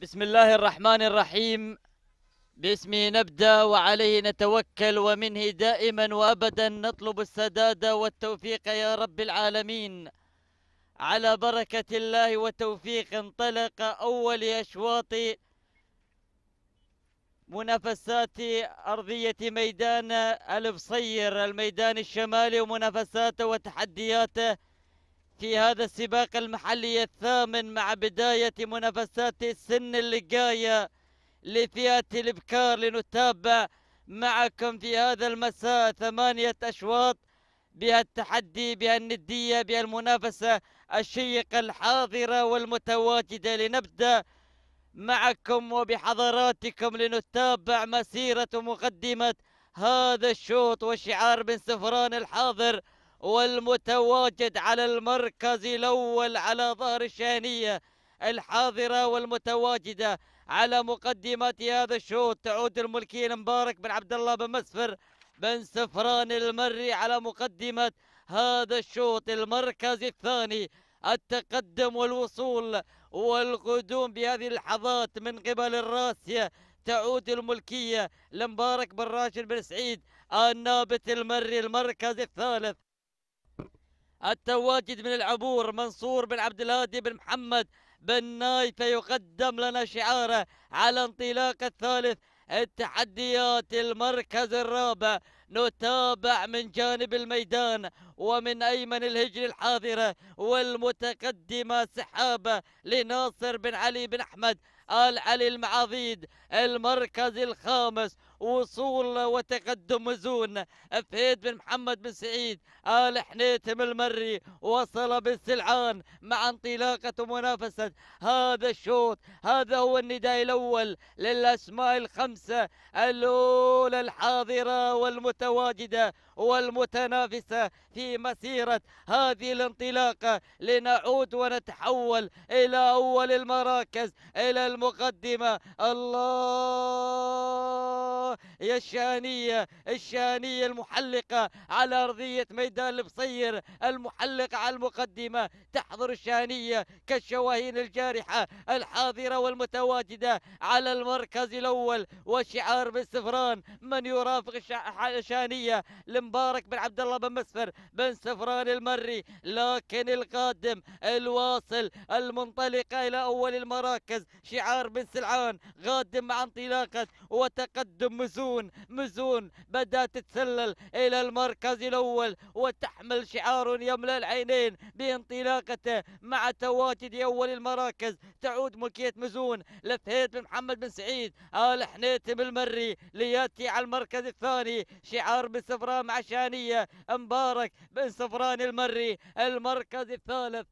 بسم الله الرحمن الرحيم باسمه نبدا وعليه نتوكل ومنه دائما وابدا نطلب السداد والتوفيق يا رب العالمين على بركه الله وتوفيق انطلق اول اشواط منافسات أرضية ميدان الفصير الميدان الشمالي ومنافساته وتحدياته في هذا السباق المحلي الثامن مع بداية منافسات السن الجاية لفئة الإبكار لنتابع معكم في هذا المساء ثمانية أشواط بها التحدي بها الندية بها المنافسة الشيقة الحاضرة والمتواجدة لنبدأ معكم وبحضراتكم لنتابع مسيرة مقدمة هذا الشوط وشعار بن سفران الحاضر والمتواجد على المركز الأول على ظهر الشاهنية الحاضرة والمتواجدة على مقدمة هذا الشوط تعود الملكية المبارك بن عبد الله بن مسفر بن سفران المري على مقدمة هذا الشوط المركز الثاني التقدم والوصول والقدوم بهذه اللحظات من قبل الراسية تعود الملكية لمبارك بن راشد بن سعيد النابت المري المركز الثالث التواجد من العبور منصور بن عبد الهادي بن محمد بن نايف يقدم لنا شعاره على انطلاق الثالث التحديات المركز الرابع نتابع من جانب الميدان ومن أيمن الهجر الحاضرة والمتقدمة سحابة لناصر بن علي بن أحمد آل علي المعاضيد المركز الخامس وصول وتقدم مزون فهيد بن محمد بن سعيد آل حنيتم المري وصل بالسلعان مع انطلاقة منافسة هذا الشوط هذا هو النداء الأول للأسماء الخمسة الأولى الحاضرة والمتقدمة المتواجدة والمتنافسة في مسيرة هذه الانطلاقة لنعود ونتحول إلى أول المراكز إلى المقدمة الله يا الشانية الشانية المحلقة على أرضية ميدان البصير المحلقة على المقدمة تحضر الشانية كالشواهين الجارحة الحاضرة والمتواجدة على المركز الأول وشعار بالسفران من يرافق الشانية الشانية لمبارك بن عبد الله بن مسفر بن سفران المري لكن القادم الواصل المنطلقة إلى أول المراكز شعار بن سلعان قادم مع انطلاقة وتقدم مزون مزون بدأت تتسلل إلى المركز الأول وتحمل شعار يملأ العينين بانطلاقته مع تواجد أول المراكز تعود ملكية مزون لفهيد بن محمد بن سعيد آل حنيتم المري لياتي على المركز الثاني شعار شعار بن صفران مع شانية مبارك بن صفران المري المركز الثالث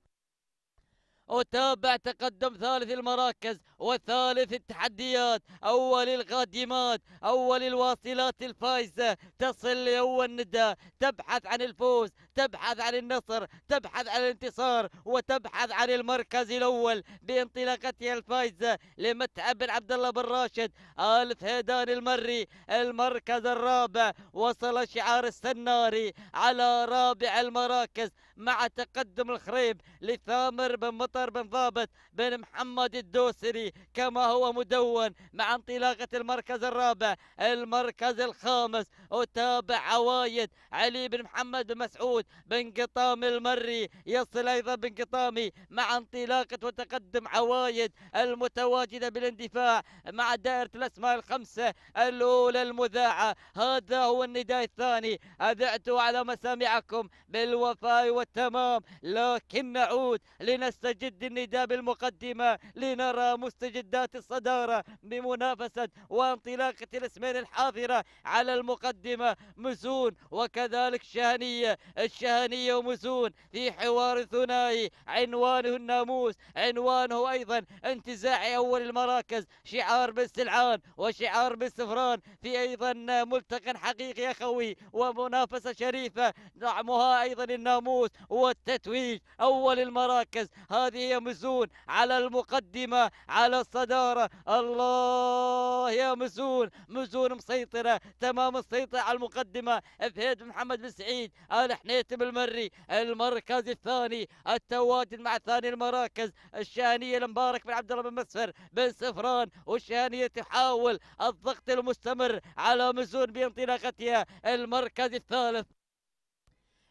أتابع تقدم ثالث المراكز وثالث التحديات أول القادمات أول الواصلات الفائزة تصل لأول ندى تبحث عن الفوز تبحث عن النصر تبحث عن الانتصار وتبحث عن المركز الأول بانطلاقتها الفائزة لمتعب بن عبد الله بن راشد آل هيدان المري المركز الرابع وصل شعار السناري على رابع المراكز مع تقدم الخريب لثامر بن مطر بن ضابط بن محمد الدوسري كما هو مدون مع انطلاقة المركز الرابع المركز الخامس وتابع عوايد علي بن محمد بن مسعود بن قطامي المري يصل أيضا بن قطامي مع انطلاقة وتقدم عوايد المتواجدة بالاندفاع مع دائرة الأسماء الخمسة الأولى المذاعة هذا هو النداء الثاني أذعت على مسامعكم بالوفاء والتمام لكن نعود لنستجد النداء بالمقدمة لنرى مستجدات الصدارة بمنافسة وانطلاقة الاسمين الحاضرة على المقدمة مزون وكذلك شهنية الشهنية ومسون في حوار ثنائي عنوانه الناموس عنوانه أيضا انتزاع أول المراكز شعار باستلعان وشعار باستفران في أيضا ملتقى حقيقي أخوي ومنافسة شريفة دعمها أيضا الناموس والتتويج أول المراكز هذه هي مسون على المقدمة على الصدارة الله يا مسون مسون مسيطرة تمام السيطرة على المقدمة فهد محمد بن سعيد آل حنين حيتم المري المركز الثاني التواجد مع ثاني المراكز الشاهنيه المبارك بن عبد الله بن مسفر بن سفران والشهنيه تحاول الضغط المستمر على مزون بانطلاقتها المركز الثالث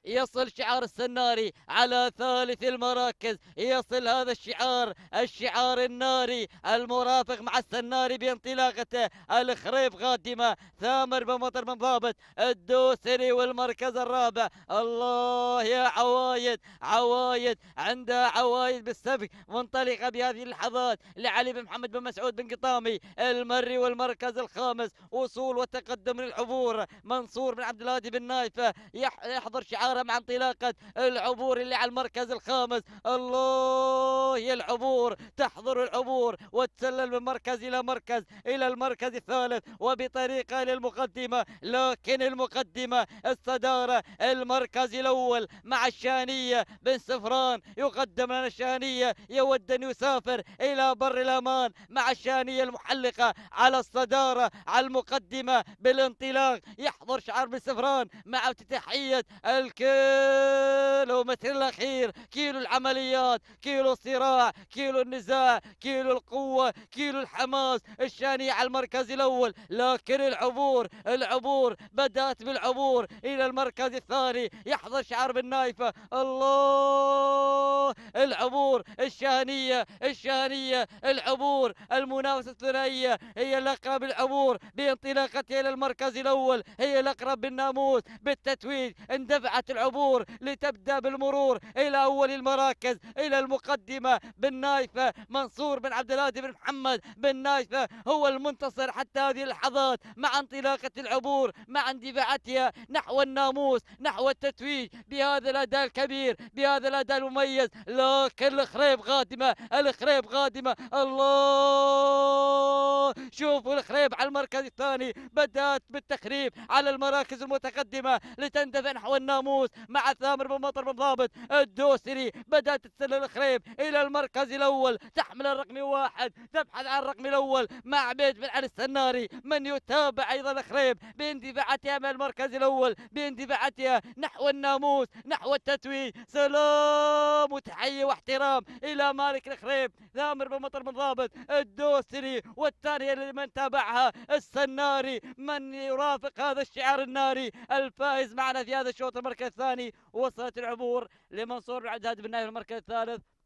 يصل شعار السناري على ثالث المراكز يصل هذا الشعار الشعار الناري المرافق مع السناري بانطلاقته الخريف قادمة ثامر بمطر من ضابط الدوسري والمركز الرابع الله يا عوايد عوايد عندها عوايد بالسبق منطلقة بهذه اللحظات لعلي بن محمد بن مسعود بن قطامي المري والمركز الخامس وصول وتقدم للحضور منصور بن عبد الهادي بن نايفة يحضر شعار الخسارة مع انطلاقة العبور اللي على المركز الخامس الله يا العبور تحضر العبور وتسلل من مركز إلى مركز إلى المركز الثالث وبطريقة للمقدمة لكن المقدمة الصدارة المركز الأول مع الشانية بن صفران يقدم لنا الشانية يود أن يسافر إلى بر الأمان مع الشانية المحلقة على الصدارة على المقدمة بالانطلاق يحضر شعار بن صفران مع افتتاحية الكرة كيلو متر الأخير كيلو العمليات كيلو الصراع كيلو النزاع كيلو القوة كيلو الحماس الشانية على المركز الأول لكن العبور العبور بدأت بالعبور إلى المركز الثاني يحظى شعر بالنايفة الله العبور الشانية الشانية العبور المنافسة الثنائية هي الأقرب العبور بانطلاقتها إلى المركز الأول هي الأقرب بالناموس بالتتويج اندفعت العبور لتبدأ بالمرور إلى أول المراكز إلى المقدمة بالنايفة منصور بن عبد الهادي بن محمد بالنايفة هو المنتصر حتى هذه اللحظات مع انطلاقة العبور مع اندفاعتها نحو الناموس نحو التتويج بهذا الأداء الكبير بهذا الأداء المميز لكن الخريب غادمة الخريب غادمة الله شوفوا الخريب على المركز الثاني بدأت بالتخريب على المراكز المتقدمة لتندفع نحو الناموس الموس مع ثامر بن مطر بن ضابط الدوسري بدأت تسلل الخريب إلى المركز الأول تحمل الرقم واحد تبحث عن الرقم الأول مع عبيد بن علي السناري من يتابع أيضا الخريب باندفاعتها من المركز الأول باندفاعتها نحو الناموس نحو التتويج سلام وتحية واحترام إلى مالك الخريب ثامر بن مطر بن ضابط الدوسري والثانية لمن تابعها السناري من يرافق هذا الشعار الناري الفائز معنا في هذا الشوط المركزي المركز الثاني وصلت العبور لمنصور بن عبد الهادي بالنايف المركز الثالث